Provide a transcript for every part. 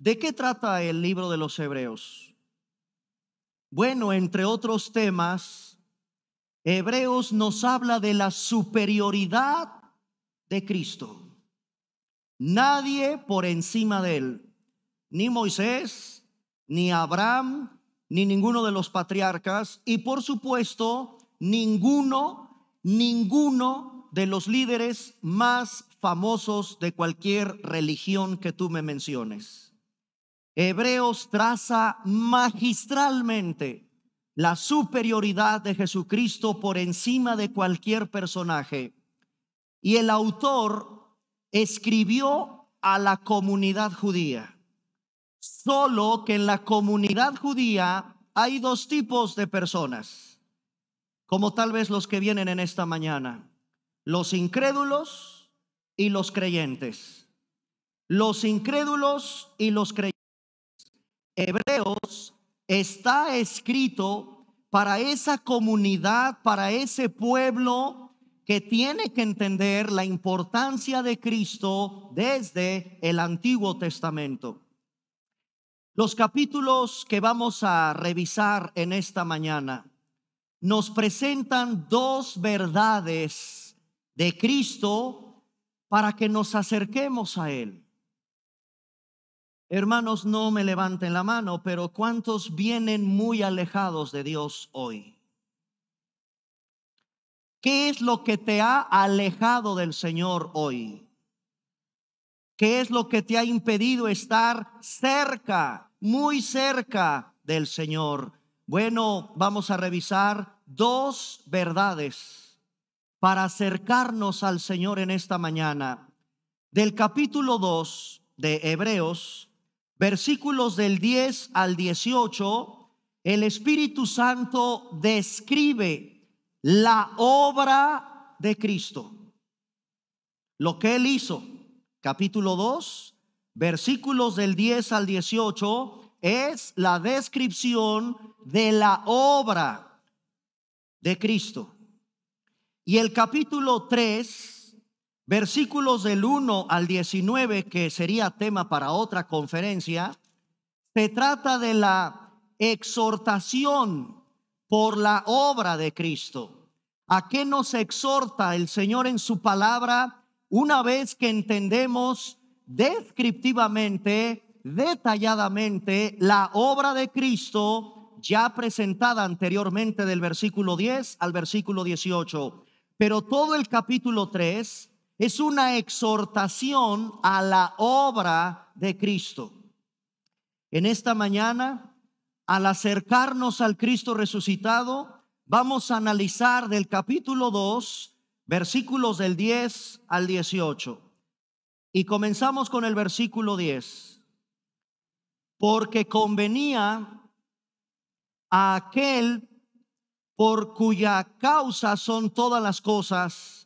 ¿De qué trata el libro de los Hebreos? Bueno, entre otros temas, Hebreos nos habla de la superioridad de Cristo. Nadie por encima de él, ni Moisés, ni Abraham, ni ninguno de los patriarcas, y por supuesto, ninguno, ninguno de los líderes más famosos de cualquier religión que tú me menciones. Hebreos traza magistralmente la superioridad de Jesucristo por encima de cualquier personaje. Y el autor escribió a la comunidad judía. Solo que en la comunidad judía hay dos tipos de personas, como tal vez los que vienen en esta mañana, los incrédulos y los creyentes. Los incrédulos y los creyentes. Hebreos está escrito para esa comunidad, para ese pueblo que tiene que entender la importancia de Cristo desde el Antiguo Testamento. Los capítulos que vamos a revisar en esta mañana nos presentan dos verdades de Cristo para que nos acerquemos a Él. Hermanos, no me levanten la mano, pero ¿cuántos vienen muy alejados de Dios hoy? ¿Qué es lo que te ha alejado del Señor hoy? ¿Qué es lo que te ha impedido estar cerca, muy cerca del Señor? Bueno, vamos a revisar dos verdades para acercarnos al Señor en esta mañana. Del capítulo 2 de Hebreos, versículos del 10 al 18, el Espíritu Santo describe la obra de Cristo, lo que Él hizo. Capítulo 2, versículos del 10 al 18, es la descripción de la obra de Cristo. Y el capítulo 3, Versículos del 1 al 19, que sería tema para otra conferencia, se trata de la exhortación por la obra de Cristo. ¿A qué nos exhorta el Señor en su palabra una vez que entendemos descriptivamente, detalladamente, la obra de Cristo? ya presentada anteriormente del versículo 10 al versículo 18. Pero todo el capítulo 3 es una exhortación a la obra de Cristo. En esta mañana, al acercarnos al Cristo resucitado, vamos a analizar del capítulo 2, versículos del 10 al 18. Y comenzamos con el versículo 10. Porque convenía a aquel por cuya causa son todas las cosas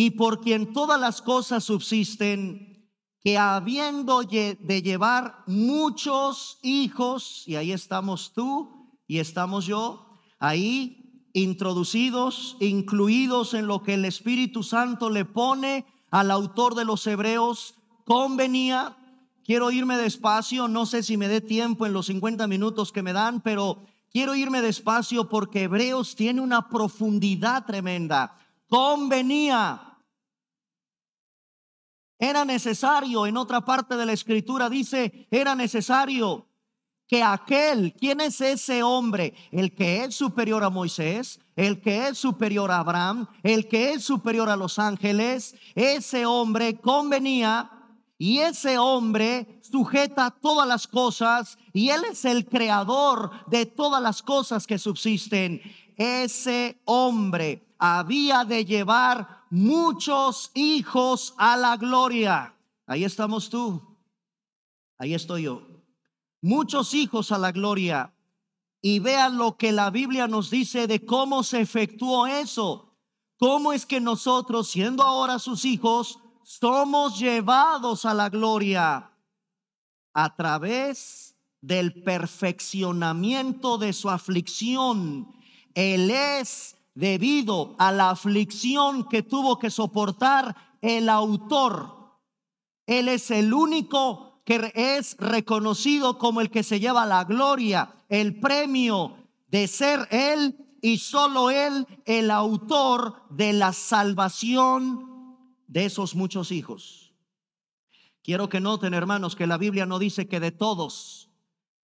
y por quien todas las cosas subsisten, que habiendo de llevar muchos hijos, y ahí estamos tú y estamos yo, ahí introducidos, incluidos en lo que el Espíritu Santo le pone al autor de los Hebreos, convenía, quiero irme despacio, no sé si me dé tiempo en los 50 minutos que me dan, pero quiero irme despacio porque Hebreos tiene una profundidad tremenda convenía era necesario, en otra parte de la escritura dice, era necesario que aquel, ¿quién es ese hombre? El que es superior a Moisés, el que es superior a Abraham, el que es superior a los ángeles, ese hombre convenía y ese hombre sujeta todas las cosas y él es el creador de todas las cosas que subsisten. Ese hombre había de llevar muchos hijos a la gloria. Ahí estamos tú. Ahí estoy yo. Muchos hijos a la gloria. Y vean lo que la Biblia nos dice de cómo se efectuó eso. Cómo es que nosotros, siendo ahora sus hijos, somos llevados a la gloria a través del perfeccionamiento de su aflicción. Él es debido a la aflicción que tuvo que soportar el autor. Él es el único que es reconocido como el que se lleva la gloria, el premio de ser Él y solo Él el autor de la salvación de esos muchos hijos. Quiero que noten, hermanos, que la Biblia no dice que de todos.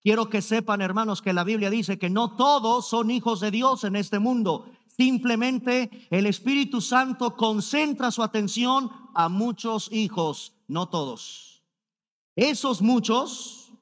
Quiero que sepan, hermanos, que la Biblia dice que no todos son hijos de Dios en este mundo. Simplemente el Espíritu Santo concentra su atención a muchos hijos, no todos. Esos muchos,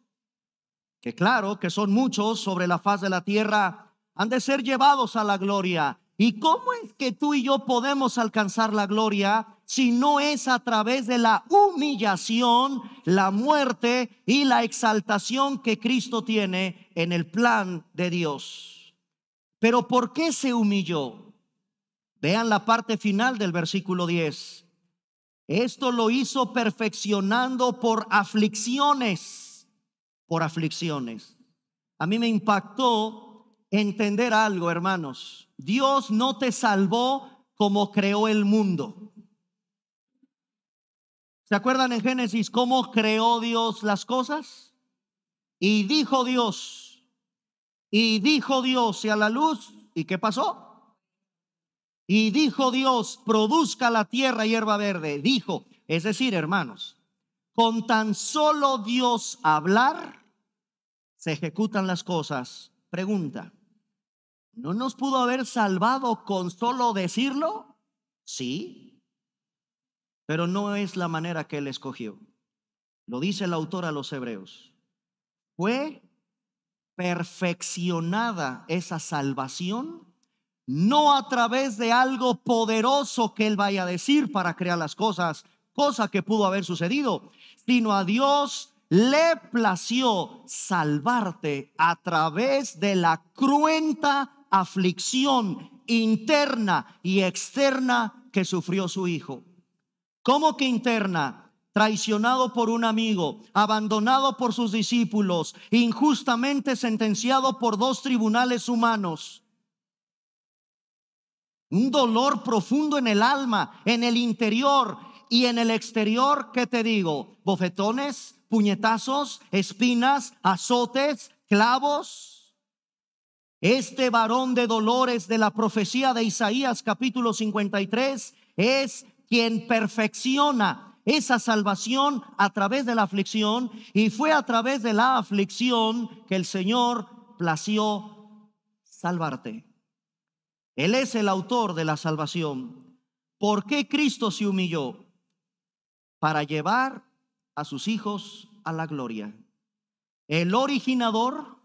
que claro que son muchos sobre la faz de la tierra, han de ser llevados a la gloria. ¿Y cómo es que tú y yo podemos alcanzar la gloria si no es a través de la humillación, la muerte y la exaltación que Cristo tiene en el plan de Dios? Pero ¿por qué se humilló? Vean la parte final del versículo 10. Esto lo hizo perfeccionando por aflicciones, por aflicciones. A mí me impactó entender algo, hermanos. Dios no te salvó como creó el mundo. ¿Se acuerdan en Génesis cómo creó Dios las cosas? Y dijo Dios, y dijo Dios, y a la luz, ¿y qué pasó? Y dijo Dios, produzca la tierra hierba verde. Dijo, es decir, hermanos, con tan solo Dios hablar, se ejecutan las cosas. Pregunta, ¿no nos pudo haber salvado con solo decirlo? Sí, pero no es la manera que él escogió. Lo dice el autor a los hebreos. Fue perfeccionada esa salvación, no a través de algo poderoso que Él vaya a decir para crear las cosas, cosa que pudo haber sucedido, sino a Dios le plació salvarte a través de la cruenta aflicción interna y externa que sufrió su hijo. ¿Cómo que interna? traicionado por un amigo, abandonado por sus discípulos, injustamente sentenciado por dos tribunales humanos. Un dolor profundo en el alma, en el interior y en el exterior, ¿qué te digo? Bofetones, puñetazos, espinas, azotes, clavos. Este varón de dolores de la profecía de Isaías capítulo 53 es quien perfecciona esa salvación a través de la aflicción y fue a través de la aflicción que el Señor plació salvarte. Él es el autor de la salvación. ¿Por qué Cristo se humilló? Para llevar a sus hijos a la gloria. El originador,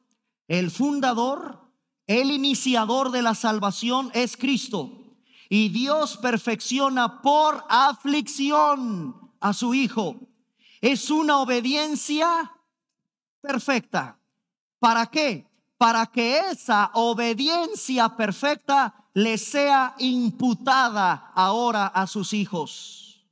el fundador, el iniciador de la salvación es Cristo. Y Dios perfecciona por aflicción a su Hijo. Es una obediencia perfecta. ¿Para qué? Para que esa obediencia perfecta le sea imputada ahora a sus hijos.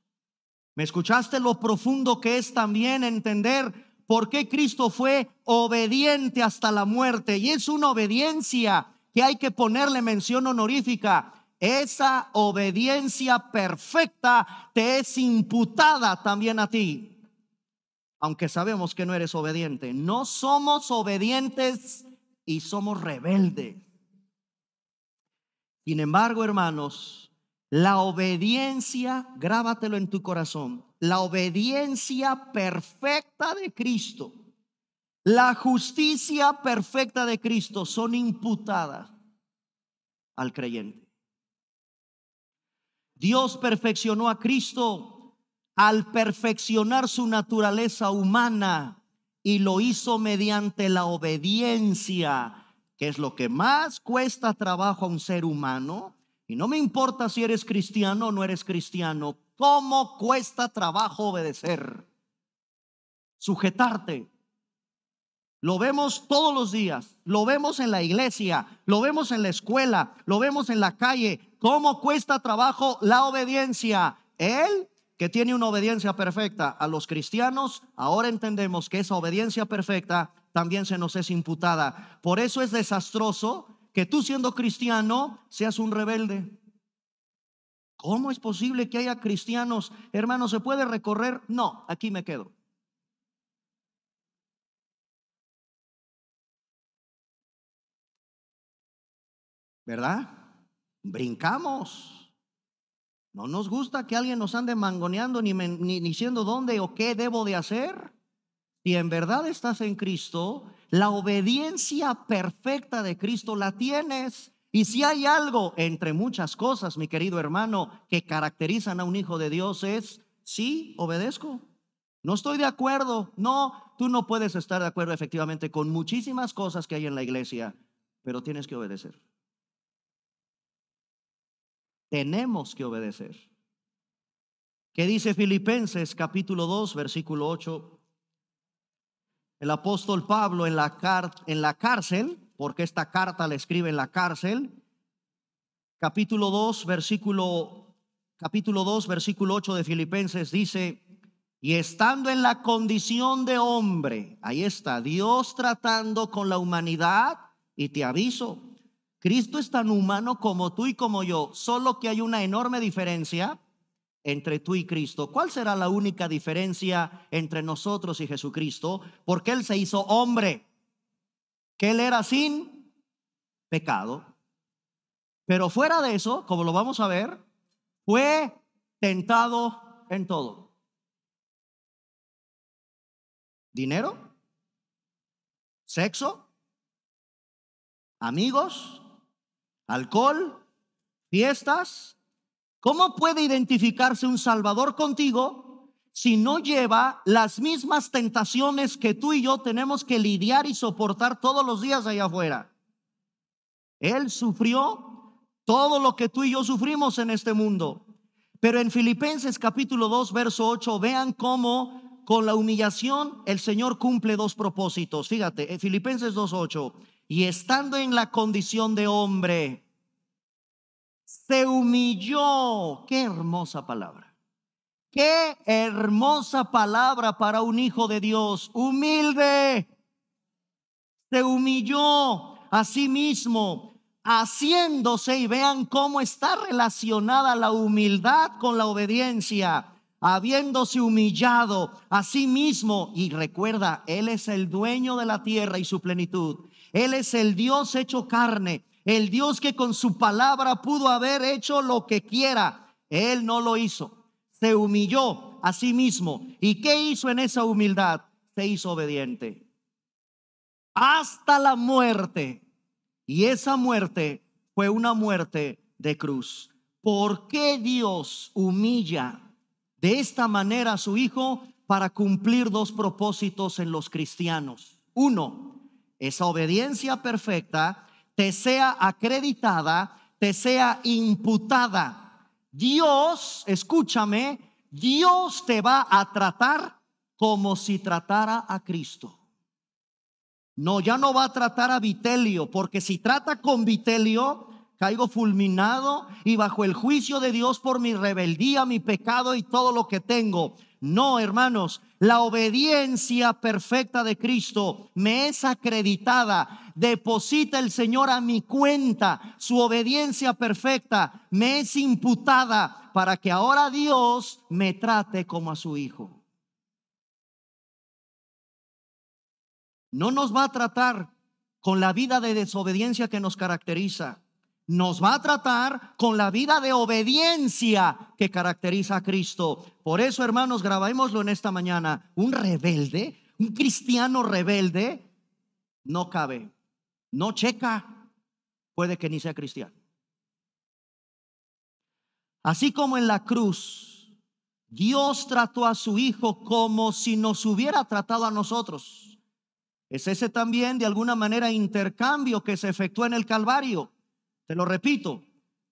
¿Me escuchaste lo profundo que es también entender por qué Cristo fue obediente hasta la muerte? Y es una obediencia que hay que ponerle mención honorífica, esa obediencia perfecta te es imputada también a ti. Aunque sabemos que no eres obediente, no somos obedientes y somos rebeldes. Sin embargo, hermanos, la obediencia, grábatelo en tu corazón, la obediencia perfecta de Cristo, la justicia perfecta de Cristo son imputadas al creyente. Dios perfeccionó a Cristo al perfeccionar su naturaleza humana y lo hizo mediante la obediencia, que es lo que más cuesta trabajo a un ser humano. Y no me importa si eres cristiano o no eres cristiano, cómo cuesta trabajo obedecer, sujetarte. Lo vemos todos los días, lo vemos en la iglesia, lo vemos en la escuela, lo vemos en la calle, ¿Cómo cuesta trabajo la obediencia? Él que tiene una obediencia perfecta a los cristianos, ahora entendemos que esa obediencia perfecta también se nos es imputada. Por eso es desastroso que tú siendo cristiano seas un rebelde. ¿Cómo es posible que haya cristianos? Hermano, ¿se puede recorrer? No, aquí me quedo. ¿Verdad? brincamos. No nos gusta que alguien nos ande mangoneando ni, ni diciendo dónde o qué debo de hacer. Si en verdad estás en Cristo, la obediencia perfecta de Cristo la tienes. Y si hay algo, entre muchas cosas, mi querido hermano, que caracterizan a un hijo de Dios es, sí, obedezco. No estoy de acuerdo. No, tú no puedes estar de acuerdo efectivamente con muchísimas cosas que hay en la iglesia, pero tienes que obedecer tenemos que obedecer. ¿Qué dice Filipenses capítulo 2, versículo 8? El apóstol Pablo en la, en la cárcel, porque esta carta la escribe en la cárcel, capítulo 2, versículo, capítulo 2, versículo 8 de Filipenses dice, y estando en la condición de hombre, ahí está, Dios tratando con la humanidad, y te aviso, Cristo es tan humano como tú y como yo, solo que hay una enorme diferencia entre tú y Cristo. ¿Cuál será la única diferencia entre nosotros y Jesucristo? Porque Él se hizo hombre, que Él era sin pecado. Pero fuera de eso, como lo vamos a ver, fue tentado en todo. ¿Dinero? ¿Sexo? ¿Amigos? alcohol, fiestas. ¿Cómo puede identificarse un Salvador contigo si no lleva las mismas tentaciones que tú y yo tenemos que lidiar y soportar todos los días allá afuera? Él sufrió todo lo que tú y yo sufrimos en este mundo. Pero en Filipenses capítulo 2, verso 8, vean cómo con la humillación el Señor cumple dos propósitos. Fíjate, en Filipenses 2.8, y estando en la condición de hombre, se humilló. Qué hermosa palabra. Qué hermosa palabra para un hijo de Dios. Humilde. Se humilló a sí mismo, haciéndose, y vean cómo está relacionada la humildad con la obediencia, habiéndose humillado a sí mismo, y recuerda, Él es el dueño de la tierra y su plenitud, él es el Dios hecho carne, el Dios que con su palabra pudo haber hecho lo que quiera. Él no lo hizo. Se humilló a sí mismo. ¿Y qué hizo en esa humildad? Se hizo obediente. Hasta la muerte. Y esa muerte fue una muerte de cruz. ¿Por qué Dios humilla de esta manera a su Hijo para cumplir dos propósitos en los cristianos? Uno, esa obediencia perfecta te sea acreditada, te sea imputada. Dios, escúchame, Dios te va a tratar como si tratara a Cristo. No, ya no va a tratar a Vitelio, porque si trata con Vitelio, caigo fulminado y bajo el juicio de Dios por mi rebeldía, mi pecado y todo lo que tengo. No, hermanos, la obediencia perfecta de Cristo me es acreditada. Deposita el Señor a mi cuenta. Su obediencia perfecta me es imputada para que ahora Dios me trate como a su Hijo. No nos va a tratar con la vida de desobediencia que nos caracteriza nos va a tratar con la vida de obediencia que caracteriza a Cristo. Por eso, hermanos, grabémoslo en esta mañana. Un rebelde, un cristiano rebelde, no cabe, no checa, puede que ni sea cristiano. Así como en la cruz, Dios trató a su Hijo como si nos hubiera tratado a nosotros. Es ese también, de alguna manera, intercambio que se efectuó en el Calvario. Te lo repito,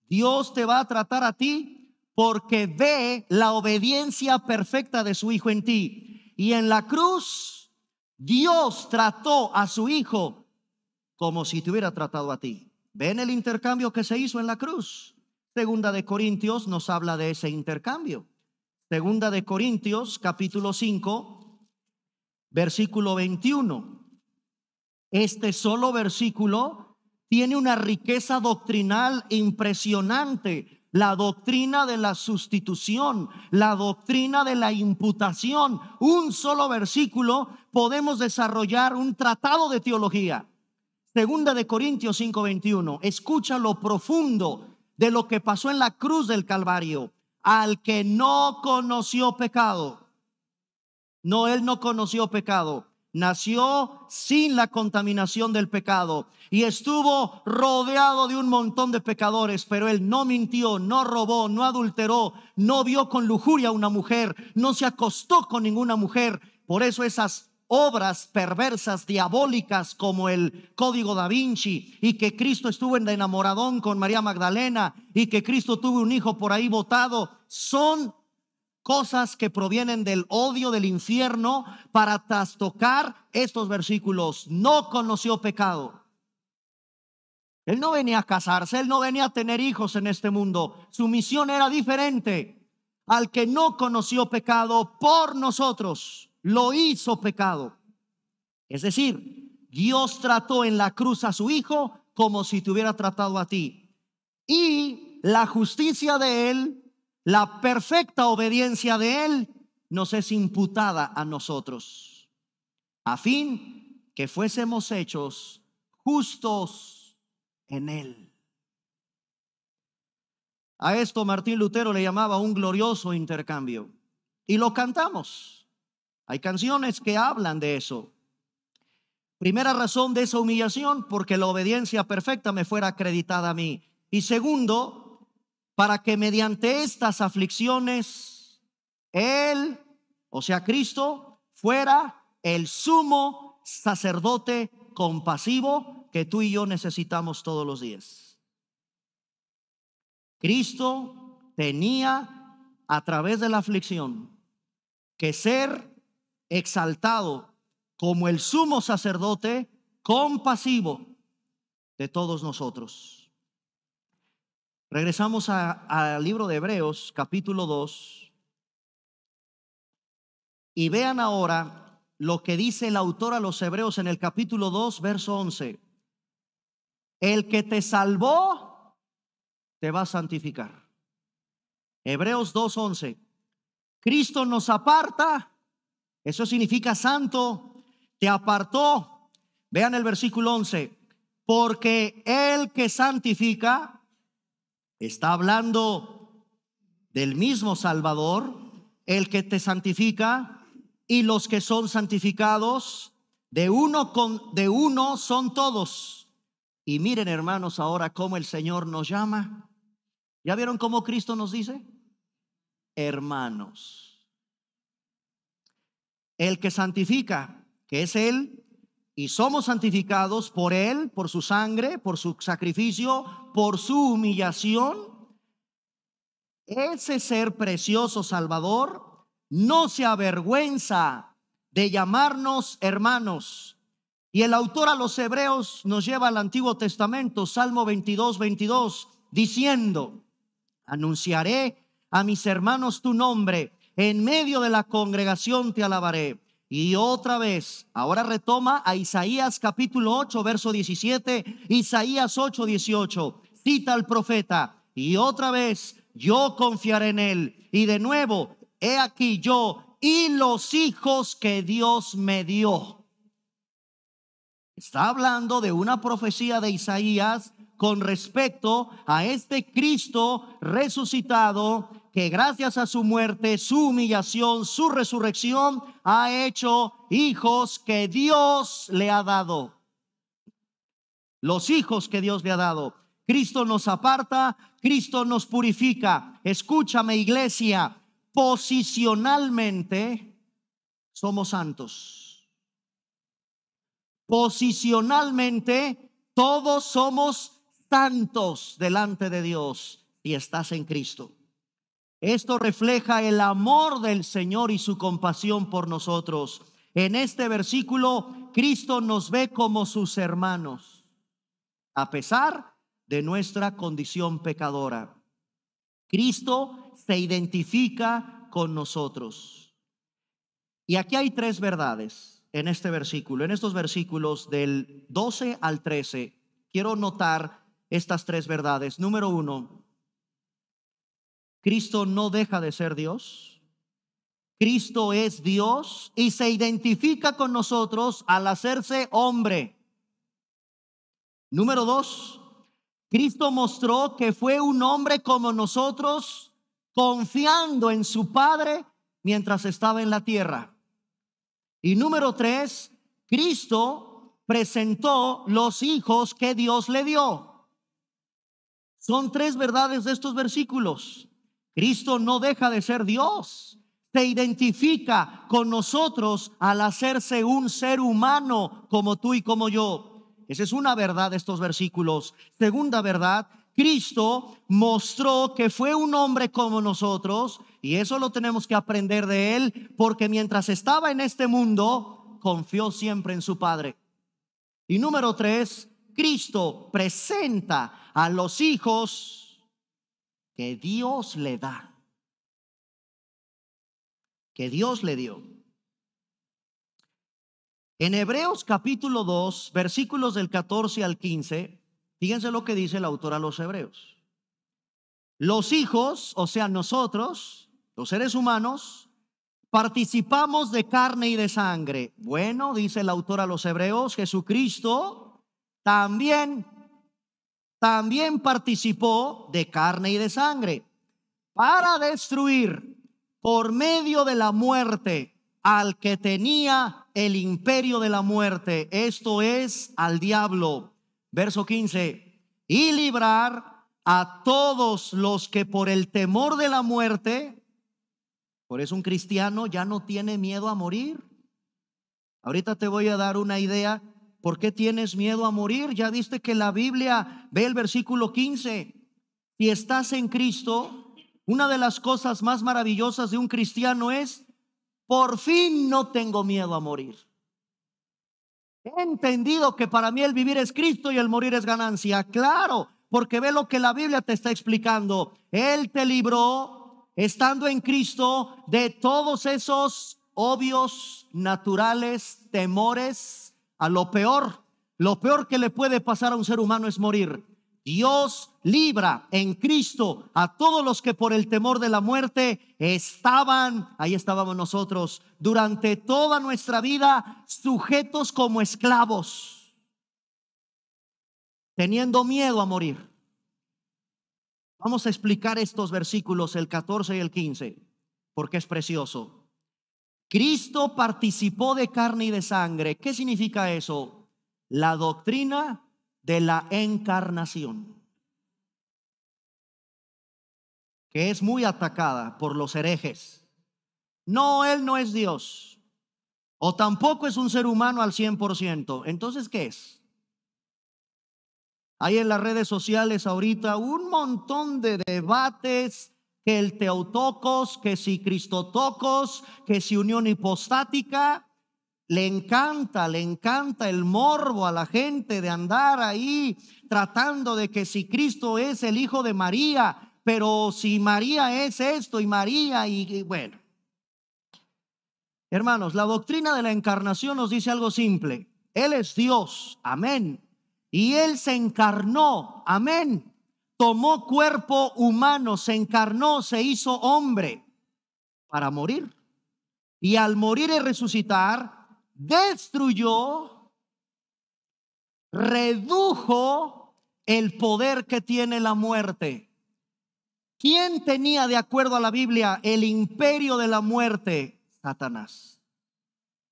Dios te va a tratar a ti porque ve la obediencia perfecta de su Hijo en ti. Y en la cruz, Dios trató a su Hijo como si te hubiera tratado a ti. ¿Ven el intercambio que se hizo en la cruz? Segunda de Corintios nos habla de ese intercambio. Segunda de Corintios, capítulo 5, versículo 21. Este solo versículo tiene una riqueza doctrinal impresionante. La doctrina de la sustitución, la doctrina de la imputación. Un solo versículo podemos desarrollar un tratado de teología. Segunda de Corintios 5:21. Escucha lo profundo de lo que pasó en la cruz del Calvario. Al que no conoció pecado. No, él no conoció pecado nació sin la contaminación del pecado y estuvo rodeado de un montón de pecadores, pero él no mintió, no robó, no adulteró, no vio con lujuria a una mujer, no se acostó con ninguna mujer. Por eso esas obras perversas, diabólicas como el Código da Vinci y que Cristo estuvo en enamoradón con María Magdalena y que Cristo tuvo un hijo por ahí votado, son cosas que provienen del odio del infierno para trastocar estos versículos. No conoció pecado. Él no venía a casarse, él no venía a tener hijos en este mundo. Su misión era diferente. Al que no conoció pecado por nosotros, lo hizo pecado. Es decir, Dios trató en la cruz a su hijo como si te hubiera tratado a ti. Y la justicia de él la perfecta obediencia de Él nos es imputada a nosotros, a fin que fuésemos hechos justos en Él. A esto Martín Lutero le llamaba un glorioso intercambio. Y lo cantamos. Hay canciones que hablan de eso. Primera razón de esa humillación, porque la obediencia perfecta me fuera acreditada a mí. Y segundo, para que mediante estas aflicciones Él, o sea, Cristo, fuera el sumo sacerdote compasivo que tú y yo necesitamos todos los días. Cristo tenía a través de la aflicción que ser exaltado como el sumo sacerdote compasivo de todos nosotros. Regresamos al libro de Hebreos, capítulo 2, y vean ahora lo que dice el autor a los Hebreos en el capítulo 2, verso 11. El que te salvó, te va a santificar. Hebreos 2, 11. Cristo nos aparta, eso significa santo, te apartó. Vean el versículo 11. Porque el que santifica, Está hablando del mismo Salvador, el que te santifica y los que son santificados, de uno, con, de uno son todos. Y miren hermanos ahora cómo el Señor nos llama. ¿Ya vieron cómo Cristo nos dice? Hermanos. El que santifica, que es Él, y somos santificados por Él, por su sangre, por su sacrificio, por su humillación, ese ser precioso Salvador no se avergüenza de llamarnos hermanos. Y el autor a los hebreos nos lleva al Antiguo Testamento, Salmo 22, 22, diciendo, anunciaré a mis hermanos tu nombre, en medio de la congregación te alabaré. Y otra vez, ahora retoma a Isaías capítulo 8, verso 17, Isaías 8, 18, cita al profeta, y otra vez, yo confiaré en él. Y de nuevo, he aquí yo y los hijos que Dios me dio. Está hablando de una profecía de Isaías con respecto a este Cristo resucitado que gracias a su muerte, su humillación, su resurrección, ha hecho hijos que Dios le ha dado. Los hijos que Dios le ha dado. Cristo nos aparta, Cristo nos purifica. Escúchame iglesia, posicionalmente somos santos. Posicionalmente todos somos santos delante de Dios y estás en Cristo. Esto refleja el amor del Señor y su compasión por nosotros. En este versículo, Cristo nos ve como sus hermanos, a pesar de nuestra condición pecadora. Cristo se identifica con nosotros. Y aquí hay tres verdades en este versículo, en estos versículos del 12 al 13. Quiero notar estas tres verdades. Número uno, Cristo no deja de ser Dios. Cristo es Dios y se identifica con nosotros al hacerse hombre. Número dos, Cristo mostró que fue un hombre como nosotros, confiando en su Padre mientras estaba en la tierra. Y número tres, Cristo presentó los hijos que Dios le dio. Son tres verdades de estos versículos. Cristo no deja de ser Dios. Se identifica con nosotros al hacerse un ser humano como tú y como yo. Esa es una verdad de estos versículos. Segunda verdad, Cristo mostró que fue un hombre como nosotros y eso lo tenemos que aprender de él porque mientras estaba en este mundo confió siempre en su Padre. Y número tres, Cristo presenta a los hijos que Dios le da, que Dios le dio. En Hebreos capítulo 2, versículos del 14 al 15, fíjense lo que dice el autor a los Hebreos. Los hijos, o sea, nosotros, los seres humanos, participamos de carne y de sangre. Bueno, dice el autor a los Hebreos, Jesucristo también también participó de carne y de sangre, para destruir por medio de la muerte al que tenía el imperio de la muerte, esto es al diablo. Verso 15, y librar a todos los que por el temor de la muerte, por eso un cristiano ya no tiene miedo a morir. Ahorita te voy a dar una idea ¿Por qué tienes miedo a morir? Ya viste que la Biblia ve el versículo 15. Si estás en Cristo, una de las cosas más maravillosas de un cristiano es, por fin no tengo miedo a morir. He entendido que para mí el vivir es Cristo y el morir es ganancia. Claro, porque ve lo que la Biblia te está explicando. Él te libró, estando en Cristo, de todos esos obvios, naturales temores a lo peor. Lo peor que le puede pasar a un ser humano es morir. Dios libra en Cristo a todos los que por el temor de la muerte estaban, ahí estábamos nosotros, durante toda nuestra vida sujetos como esclavos, teniendo miedo a morir. Vamos a explicar estos versículos, el 14 y el 15, porque es precioso. Cristo participó de carne y de sangre. ¿Qué significa eso? La doctrina de la encarnación, que es muy atacada por los herejes. No, Él no es Dios, o tampoco es un ser humano al 100%. Entonces, ¿qué es? Hay en las redes sociales ahorita un montón de debates que el teotocos, que si cristotocos, que si unión hipostática. Le encanta, le encanta el morbo a la gente de andar ahí tratando de que si Cristo es el Hijo de María, pero si María es esto y María y, y bueno. Hermanos, la doctrina de la encarnación nos dice algo simple. Él es Dios, amén. Y Él se encarnó, amén tomó cuerpo humano, se encarnó, se hizo hombre para morir. Y al morir y resucitar, destruyó, redujo el poder que tiene la muerte. ¿Quién tenía, de acuerdo a la Biblia, el imperio de la muerte? Satanás,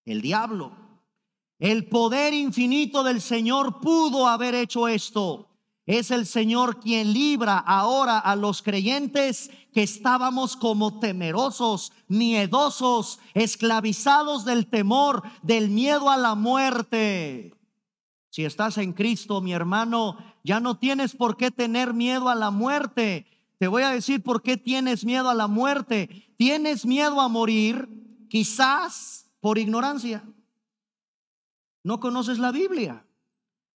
el diablo. El poder infinito del Señor pudo haber hecho esto, es el Señor quien libra ahora a los creyentes que estábamos como temerosos, miedosos, esclavizados del temor, del miedo a la muerte. Si estás en Cristo, mi hermano, ya no tienes por qué tener miedo a la muerte. Te voy a decir por qué tienes miedo a la muerte. Tienes miedo a morir, quizás por ignorancia. No conoces la Biblia.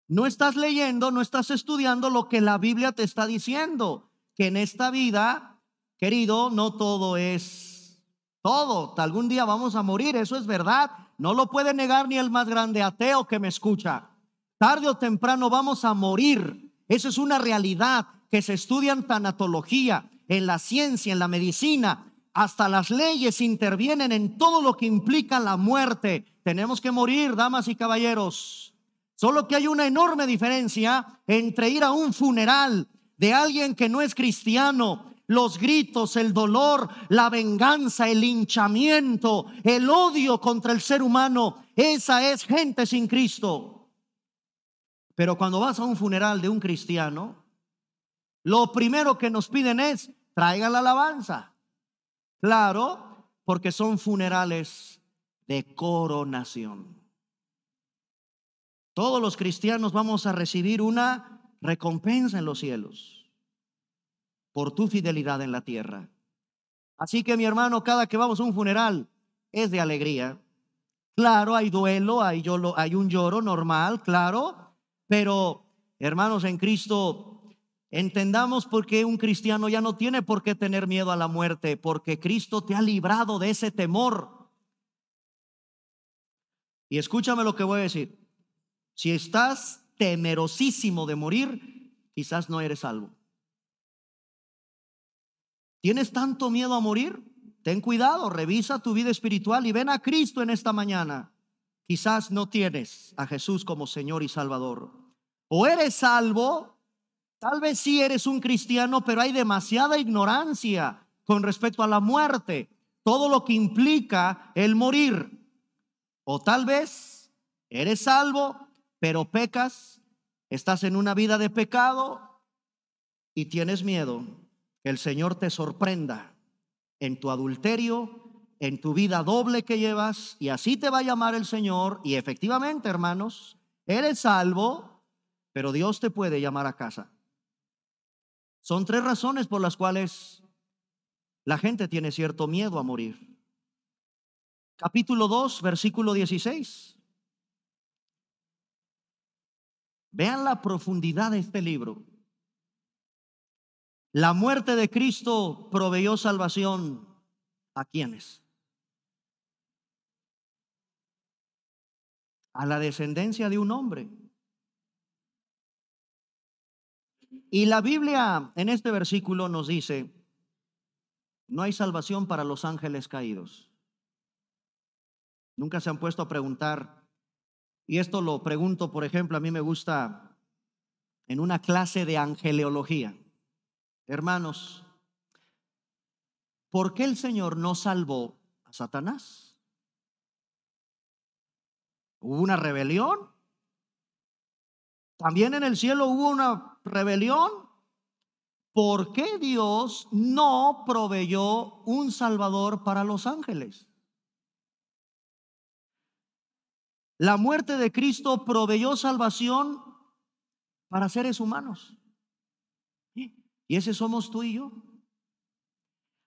No estás leyendo, no estás estudiando lo que la Biblia te está diciendo, que en esta vida, querido, no todo es todo. Algún día vamos a morir, eso es verdad. No lo puede negar ni el más grande ateo que me escucha. Tarde o temprano vamos a morir. Esa es una realidad que se estudia en tanatología, en la ciencia, en la medicina. Hasta las leyes intervienen en todo lo que implica la muerte. Tenemos que morir, damas y caballeros. Solo que hay una enorme diferencia entre ir a un funeral de alguien que no es cristiano, los gritos, el dolor, la venganza, el hinchamiento, el odio contra el ser humano. Esa es gente sin Cristo. Pero cuando vas a un funeral de un cristiano, lo primero que nos piden es, traigan la alabanza. Claro, porque son funerales de coronación. Todos los cristianos vamos a recibir una recompensa en los cielos por tu fidelidad en la tierra. Así que mi hermano, cada que vamos a un funeral es de alegría. Claro, hay duelo, hay, hay un lloro normal, claro, pero hermanos en Cristo, Entendamos por qué un cristiano ya no tiene por qué tener miedo a la muerte, porque Cristo te ha librado de ese temor. Y escúchame lo que voy a decir. Si estás temerosísimo de morir, quizás no eres salvo. ¿Tienes tanto miedo a morir? Ten cuidado, revisa tu vida espiritual y ven a Cristo en esta mañana. Quizás no tienes a Jesús como Señor y Salvador. O eres salvo, tal vez sí eres un cristiano, pero hay demasiada ignorancia con respecto a la muerte, todo lo que implica el morir. O tal vez eres salvo, pero pecas, estás en una vida de pecado y tienes miedo que el Señor te sorprenda en tu adulterio, en tu vida doble que llevas, y así te va a llamar el Señor, y efectivamente, hermanos, eres salvo, pero Dios te puede llamar a casa. Son tres razones por las cuales la gente tiene cierto miedo a morir. Capítulo 2, versículo 16. Vean la profundidad de este libro. La muerte de Cristo proveyó salvación a quienes? A la descendencia de un hombre. Y la Biblia en este versículo nos dice, no hay salvación para los ángeles caídos. Nunca se han puesto a preguntar, y esto lo pregunto, por ejemplo, a mí me gusta en una clase de angeleología. Hermanos, ¿por qué el Señor no salvó a Satanás? ¿Hubo una rebelión? ¿También en el cielo hubo una rebelión? ¿Por qué Dios no proveyó un salvador para los ángeles? La muerte de Cristo proveyó salvación para seres humanos. Y ese somos tú y yo.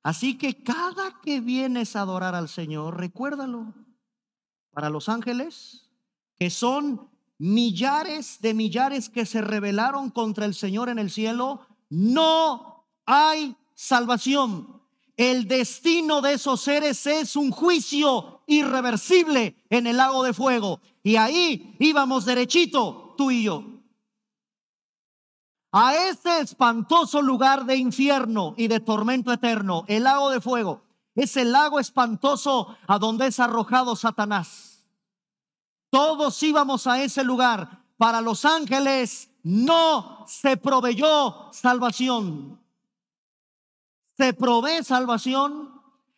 Así que cada que vienes a adorar al Señor, recuérdalo. Para los ángeles, que son millares de millares que se rebelaron contra el Señor en el cielo, no hay salvación el destino de esos seres es un juicio irreversible en el lago de fuego. Y ahí íbamos derechito, tú y yo. A ese espantoso lugar de infierno y de tormento eterno, el lago de fuego, es el lago espantoso a donde es arrojado Satanás. Todos íbamos a ese lugar. Para los ángeles no se proveyó salvación se provee salvación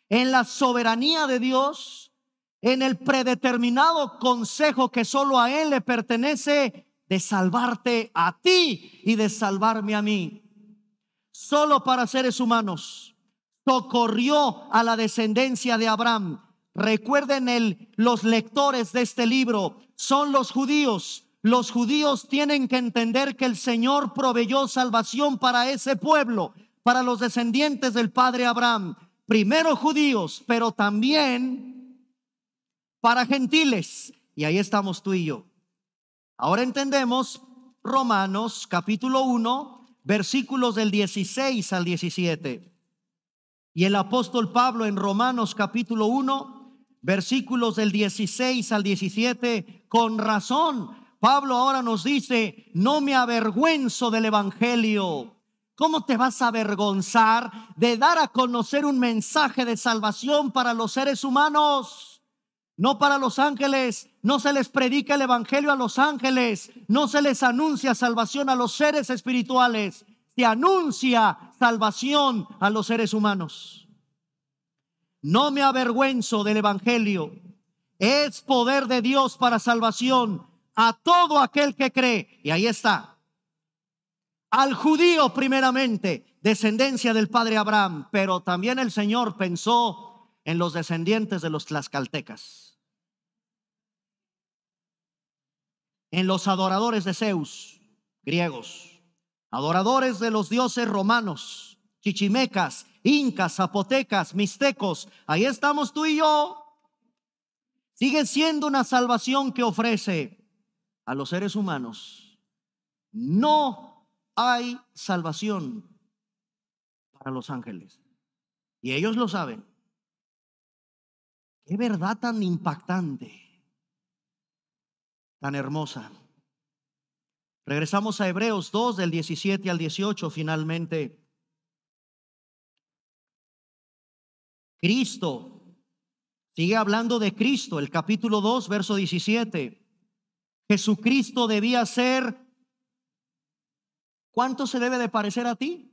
en la soberanía de Dios, en el predeterminado consejo que solo a Él le pertenece de salvarte a ti y de salvarme a mí. Solo para seres humanos socorrió a la descendencia de Abraham. Recuerden el, los lectores de este libro, son los judíos. Los judíos tienen que entender que el Señor proveyó salvación para ese pueblo para los descendientes del padre Abraham, primero judíos, pero también para gentiles. Y ahí estamos tú y yo. Ahora entendemos Romanos capítulo 1, versículos del 16 al 17. Y el apóstol Pablo en Romanos capítulo 1, versículos del 16 al 17, con razón, Pablo ahora nos dice, no me avergüenzo del Evangelio ¿Cómo te vas a avergonzar de dar a conocer un mensaje de salvación para los seres humanos? No para los ángeles, no se les predica el Evangelio a los ángeles, no se les anuncia salvación a los seres espirituales, se anuncia salvación a los seres humanos. No me avergüenzo del Evangelio, es poder de Dios para salvación a todo aquel que cree. Y ahí está, al judío primeramente, descendencia del padre Abraham, pero también el Señor pensó en los descendientes de los tlaxcaltecas, en los adoradores de Zeus, griegos, adoradores de los dioses romanos, chichimecas, incas, zapotecas, mixtecos. Ahí estamos tú y yo. Sigue siendo una salvación que ofrece a los seres humanos, no hay salvación para los ángeles. Y ellos lo saben. Qué verdad tan impactante, tan hermosa. Regresamos a Hebreos 2 del 17 al 18 finalmente. Cristo. Sigue hablando de Cristo, el capítulo 2, verso 17. Jesucristo debía ser ¿Cuánto se debe de parecer a ti?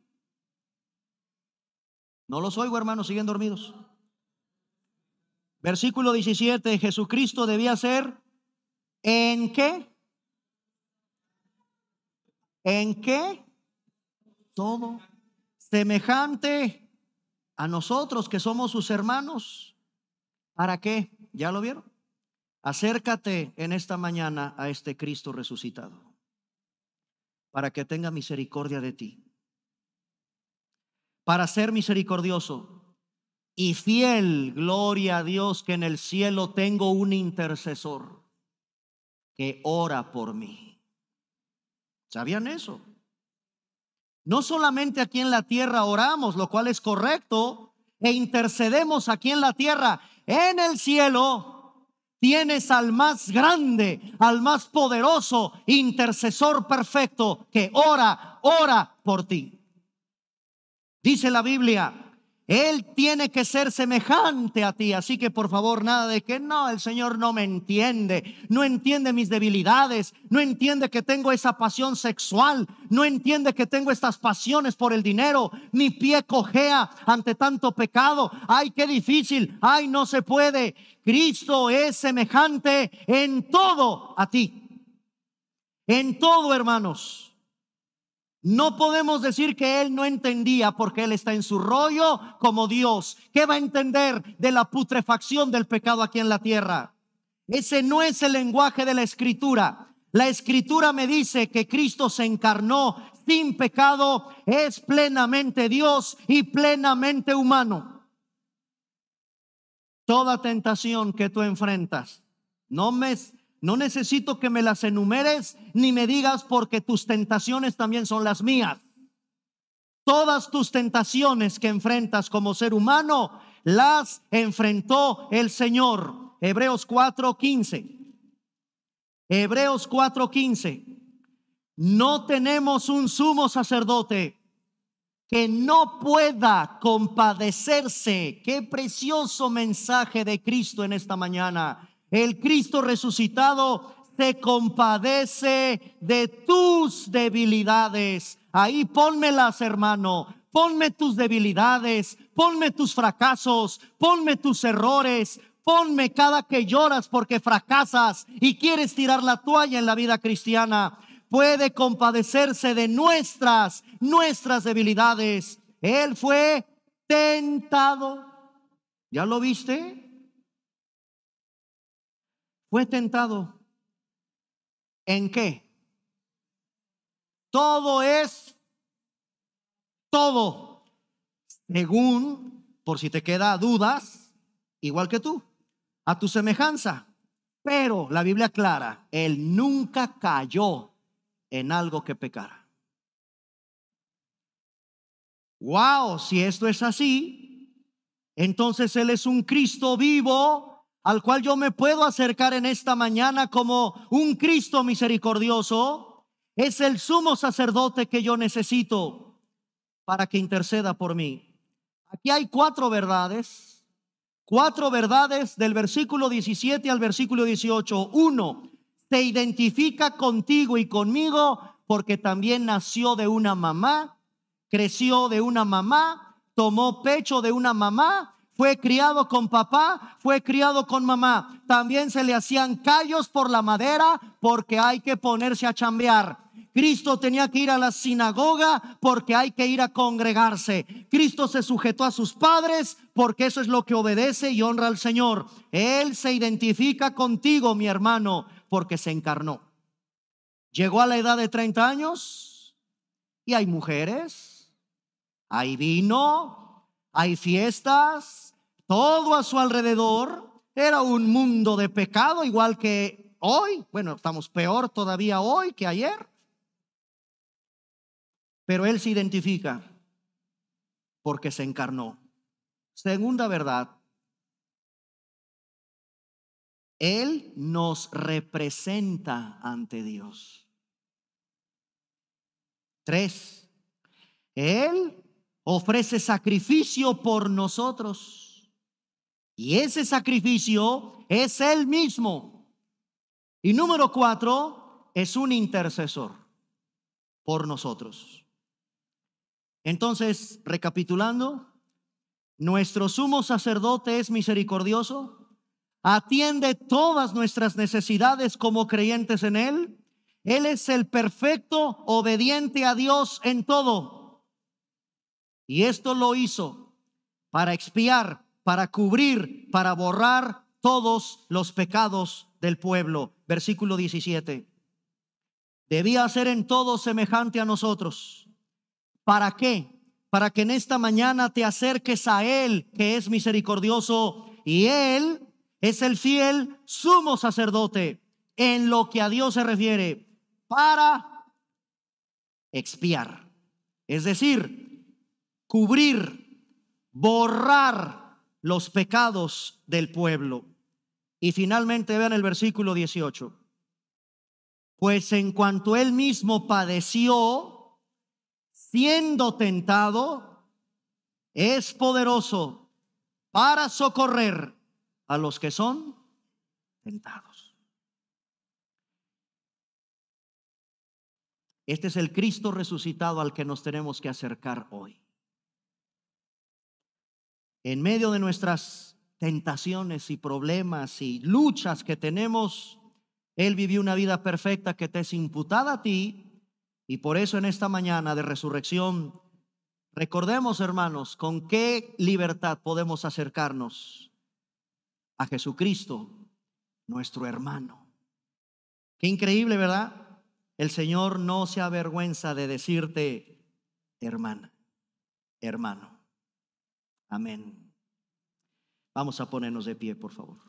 No los oigo, hermanos, siguen dormidos. Versículo 17, Jesucristo debía ser en qué? ¿En qué? Todo semejante a nosotros que somos sus hermanos. ¿Para qué? ¿Ya lo vieron? Acércate en esta mañana a este Cristo resucitado para que tenga misericordia de ti. Para ser misericordioso y fiel, gloria a Dios que en el cielo tengo un intercesor que ora por mí. ¿Sabían eso? No solamente aquí en la tierra oramos, lo cual es correcto, e intercedemos aquí en la tierra, en el cielo Tienes al más grande, al más poderoso, intercesor perfecto que ora, ora por ti. Dice la Biblia, él tiene que ser semejante a ti. Así que por favor, nada de que no, el Señor no me entiende, no entiende mis debilidades, no entiende que tengo esa pasión sexual, no entiende que tengo estas pasiones por el dinero, mi pie cojea ante tanto pecado. Ay, qué difícil, ay, no se puede. Cristo es semejante en todo a ti. En todo, hermanos. No podemos decir que él no entendía porque él está en su rollo como Dios. ¿Qué va a entender de la putrefacción del pecado aquí en la tierra? Ese no es el lenguaje de la escritura. La escritura me dice que Cristo se encarnó sin pecado, es plenamente Dios y plenamente humano. Toda tentación que tú enfrentas, no me no necesito que me las enumeres ni me digas porque tus tentaciones también son las mías. Todas tus tentaciones que enfrentas como ser humano las enfrentó el Señor. Hebreos 4:15. Hebreos 4:15. No tenemos un sumo sacerdote que no pueda compadecerse. Qué precioso mensaje de Cristo en esta mañana el Cristo resucitado se compadece de tus debilidades. Ahí ponmelas hermano. Ponme tus debilidades, ponme tus fracasos, ponme tus errores, ponme cada que lloras porque fracasas y quieres tirar la toalla en la vida cristiana. Puede compadecerse de nuestras, nuestras debilidades. Él fue tentado. ¿Ya lo viste? Fue tentado. ¿En qué? Todo es todo. Según, por si te queda dudas, igual que tú, a tu semejanza. Pero la Biblia clara él nunca cayó en algo que pecara. Wow, si esto es así, entonces él es un Cristo vivo al cual yo me puedo acercar en esta mañana como un Cristo misericordioso, es el sumo sacerdote que yo necesito para que interceda por mí. Aquí hay cuatro verdades, cuatro verdades del versículo 17 al versículo 18. Uno, se identifica contigo y conmigo porque también nació de una mamá, creció de una mamá, tomó pecho de una mamá fue criado con papá, fue criado con mamá. También se le hacían callos por la madera porque hay que ponerse a chambear. Cristo tenía que ir a la sinagoga porque hay que ir a congregarse. Cristo se sujetó a sus padres porque eso es lo que obedece y honra al Señor. Él se identifica contigo, mi hermano, porque se encarnó. Llegó a la edad de 30 años y hay mujeres, hay vino, hay fiestas, todo a su alrededor. Era un mundo de pecado, igual que hoy. Bueno, estamos peor todavía hoy que ayer. Pero Él se identifica porque se encarnó. Segunda verdad, Él nos representa ante Dios. Tres, Él ofrece sacrificio por nosotros. Y ese sacrificio es el mismo. Y número cuatro, es un intercesor por nosotros. Entonces, recapitulando, nuestro sumo sacerdote es misericordioso, atiende todas nuestras necesidades como creyentes en Él. Él es el perfecto, obediente a Dios en todo. Y esto lo hizo para expiar, para cubrir, para borrar todos los pecados del pueblo. Versículo 17. Debía ser en todo semejante a nosotros. ¿Para qué? Para que en esta mañana te acerques a Él, que es misericordioso, y Él es el fiel sumo sacerdote en lo que a Dios se refiere, para expiar. Es decir, cubrir, borrar los pecados del pueblo. Y finalmente vean el versículo 18. Pues en cuanto él mismo padeció, siendo tentado, es poderoso para socorrer a los que son tentados. Este es el Cristo resucitado al que nos tenemos que acercar hoy en medio de nuestras tentaciones y problemas y luchas que tenemos, Él vivió una vida perfecta que te es imputada a ti. Y por eso en esta mañana de resurrección, recordemos hermanos, con qué libertad podemos acercarnos a Jesucristo, nuestro hermano. Qué increíble, ¿verdad? El Señor no se avergüenza de decirte, hermana, hermano. Amén. Vamos a ponernos de pie, por favor.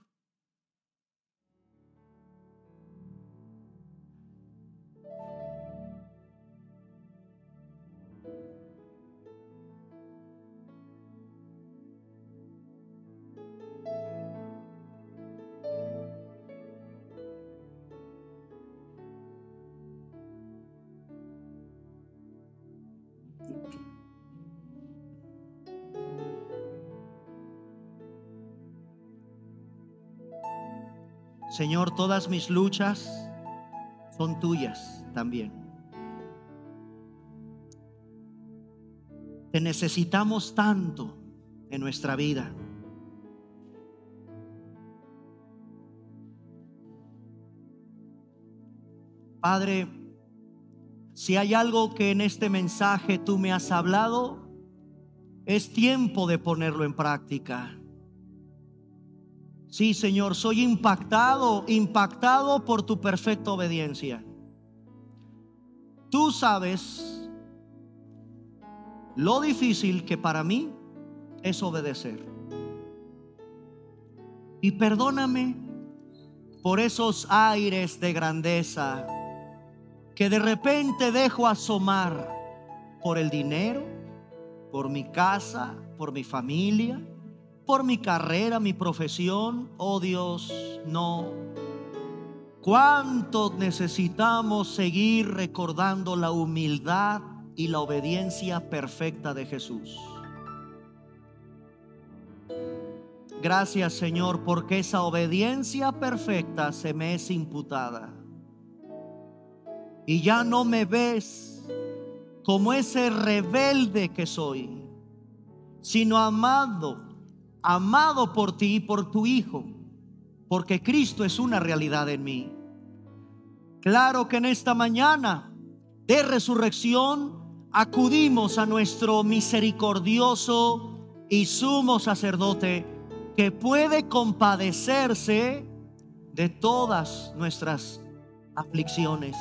Señor, todas mis luchas son tuyas también. Te necesitamos tanto en nuestra vida. Padre, si hay algo que en este mensaje tú me has hablado, es tiempo de ponerlo en práctica. Sí, Señor, soy impactado, impactado por tu perfecta obediencia. Tú sabes lo difícil que para mí es obedecer. Y perdóname por esos aires de grandeza que de repente dejo asomar por el dinero, por mi casa, por mi familia por mi carrera, mi profesión. Oh Dios, no. ¿Cuánto necesitamos seguir recordando la humildad y la obediencia perfecta de Jesús? Gracias Señor porque esa obediencia perfecta se me es imputada. Y ya no me ves como ese rebelde que soy, sino amado amado por ti y por tu Hijo, porque Cristo es una realidad en mí. Claro que en esta mañana de resurrección acudimos a nuestro misericordioso y sumo sacerdote que puede compadecerse de todas nuestras aflicciones,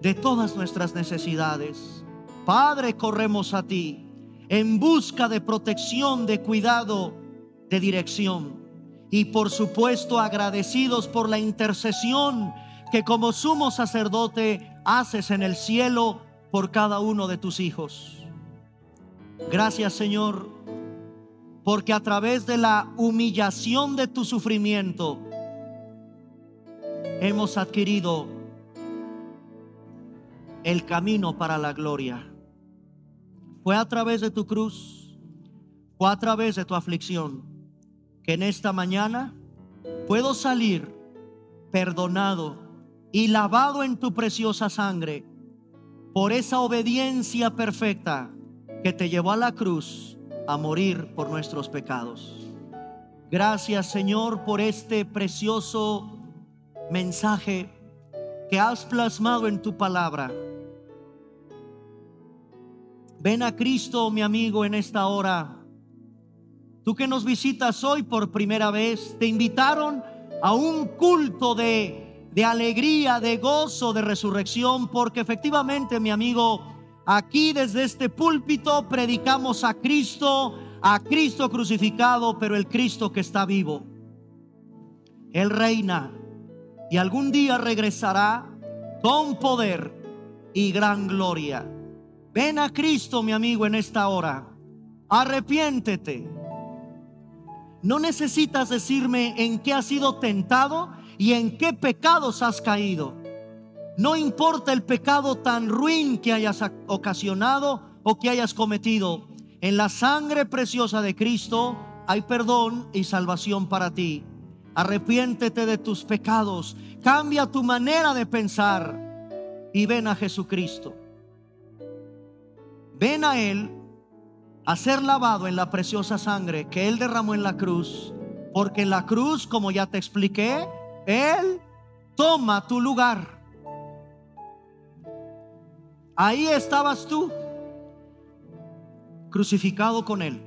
de todas nuestras necesidades. Padre, corremos a ti en busca de protección, de cuidado, de dirección. Y por supuesto agradecidos por la intercesión que como sumo sacerdote haces en el cielo por cada uno de tus hijos. Gracias Señor, porque a través de la humillación de tu sufrimiento hemos adquirido el camino para la gloria. Fue a través de tu cruz, fue a través de tu aflicción que en esta mañana puedo salir perdonado y lavado en tu preciosa sangre por esa obediencia perfecta que te llevó a la cruz a morir por nuestros pecados. Gracias Señor por este precioso mensaje que has plasmado en tu palabra. Ven a Cristo, mi amigo, en esta hora Tú que nos visitas hoy por primera vez, te invitaron a un culto de, alegría, de gozo, de resurrección, porque efectivamente, mi amigo, aquí desde este púlpito predicamos a Cristo, a Cristo crucificado, pero el Cristo que está vivo. Él reina y algún día regresará con poder y gran gloria. Ven a Cristo, mi amigo, en esta hora. Arrepiéntete no necesitas decirme en qué has sido tentado y en qué pecados has caído. No importa el pecado tan ruin que hayas ocasionado o que hayas cometido. En la sangre preciosa de Cristo hay perdón y salvación para ti. Arrepiéntete de tus pecados, cambia tu manera de pensar y ven a Jesucristo. Ven a Él a ser lavado en la preciosa sangre que Él derramó en la cruz. Porque en la cruz, como ya te expliqué, Él toma tu lugar. Ahí estabas tú, crucificado con Él.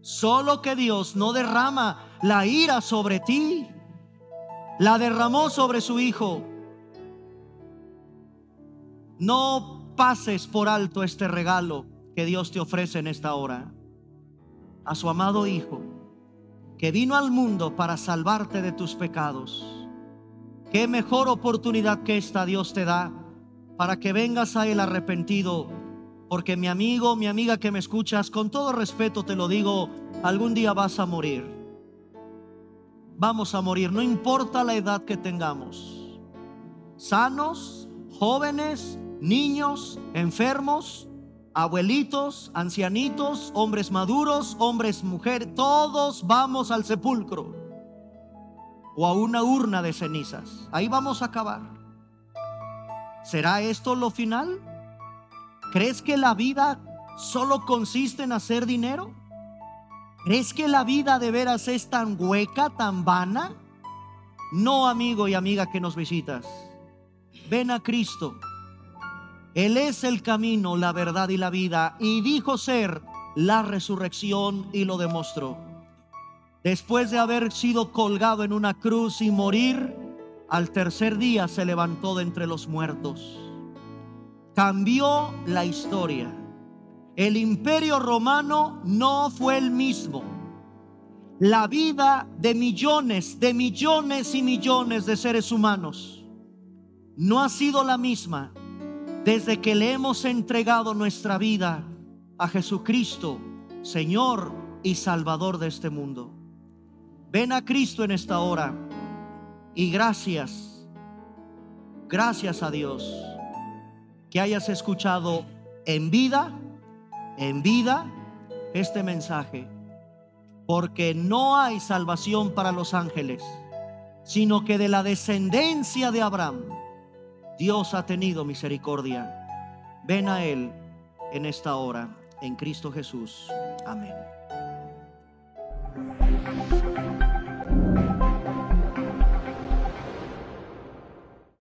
Solo que Dios no derrama la ira sobre ti, la derramó sobre su Hijo. No pases por alto este regalo que Dios te ofrece en esta hora. A su amado Hijo, que vino al mundo para salvarte de tus pecados. Qué mejor oportunidad que esta Dios te da para que vengas a Él arrepentido. Porque mi amigo, mi amiga que me escuchas, con todo respeto te lo digo, algún día vas a morir. Vamos a morir, no importa la edad que tengamos. Sanos, jóvenes, niños, enfermos, abuelitos, ancianitos, hombres maduros, hombres, mujeres, todos vamos al sepulcro o a una urna de cenizas. Ahí vamos a acabar. ¿Será esto lo final? ¿Crees que la vida solo consiste en hacer dinero? ¿Crees que la vida de veras es tan hueca, tan vana? No, amigo y amiga que nos visitas. Ven a Cristo. Él es el camino, la verdad y la vida, y dijo ser la resurrección y lo demostró. Después de haber sido colgado en una cruz y morir, al tercer día se levantó de entre los muertos. Cambió la historia. El imperio romano no fue el mismo. La vida de millones, de millones y millones de seres humanos no ha sido la misma desde que le hemos entregado nuestra vida a Jesucristo, Señor y Salvador de este mundo. Ven a Cristo en esta hora y gracias, gracias a Dios que hayas escuchado en vida, en vida, este mensaje. Porque no hay salvación para los ángeles, sino que de la descendencia de Abraham Dios ha tenido misericordia. Ven a Él en esta hora, en Cristo Jesús. Amén.